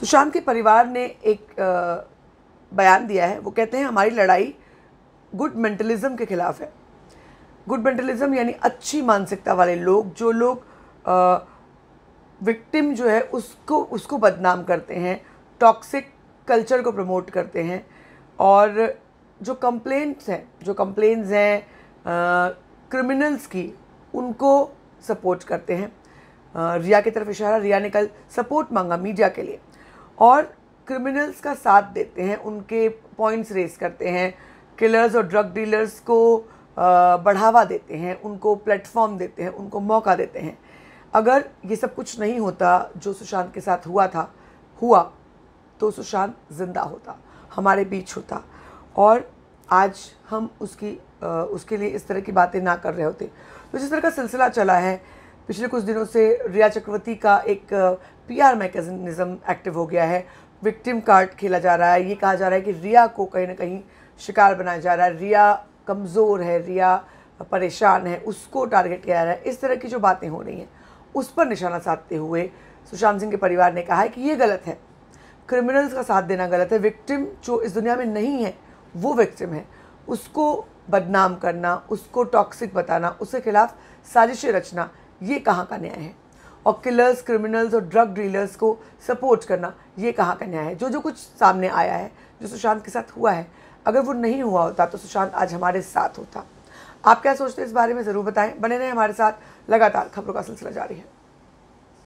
सुशांत के परिवार ने एक बयान दिया है वो कहते हैं हमारी लड़ाई गुड मेंटलिज्म के खिलाफ है गुड मेंटलिज्म यानी अच्छी मानसिकता वाले लोग जो लोग विक्टिम जो है उसको उसको बदनाम करते हैं टॉक्सिक कल्चर को प्रमोट करते हैं और जो कंप्लेंट्स हैं जो कंप्लेंट्स हैं क्रिमिनल्स की उनको सपोर्ट करते हैं रिया की तरफ इशारा रिया ने कल सपोर्ट मांगा मीडिया के लिए और क्रिमिनल्स का साथ देते हैं उनके पॉइंट्स रेस करते हैं किलर्स और ड्रग डीलर्स को बढ़ावा देते हैं उनको प्लेटफॉर्म देते हैं उनको मौका देते हैं अगर ये सब कुछ नहीं होता जो सुशांत के साथ हुआ था हुआ तो सुशांत ज़िंदा होता हमारे बीच होता और आज हम उसकी उसके लिए इस तरह की बातें ना कर रहे होते तो जिस तरह का सिलसिला चला है पिछले कुछ दिनों से रिया चक्रवर्ती का एक पीआर मैकेनिज्म एक्टिव हो गया है विक्टिम कार्ड खेला जा रहा है ये कहा जा रहा है कि रिया को कहीं ना कहीं शिकार बनाया जा रहा है रिया कमज़ोर है रिया परेशान है उसको टारगेट किया जा रहा है इस तरह की जो बातें हो रही हैं उस पर निशाना साधते हुए सुशांत सिंह के परिवार ने कहा है कि ये गलत है क्रिमिनल्स का साथ देना गलत है विक्टिम जो इस दुनिया में नहीं है वो विक्टिम है उसको बदनाम करना उसको टॉक्सिक बताना उसके खिलाफ साजिशें रचना ये कहाँ का न्याय है और किलर्स क्रिमिनल्स और ड्रग डीलर्स को सपोर्ट करना ये कहाँ का न्याय है जो जो कुछ सामने आया है जो सुशांत के साथ हुआ है अगर वो नहीं हुआ होता तो सुशांत आज हमारे साथ होता आप क्या सोचते हैं इस बारे में ज़रूर बताएं बने रहें हमारे साथ लगातार खबरों का सिलसिला जारी है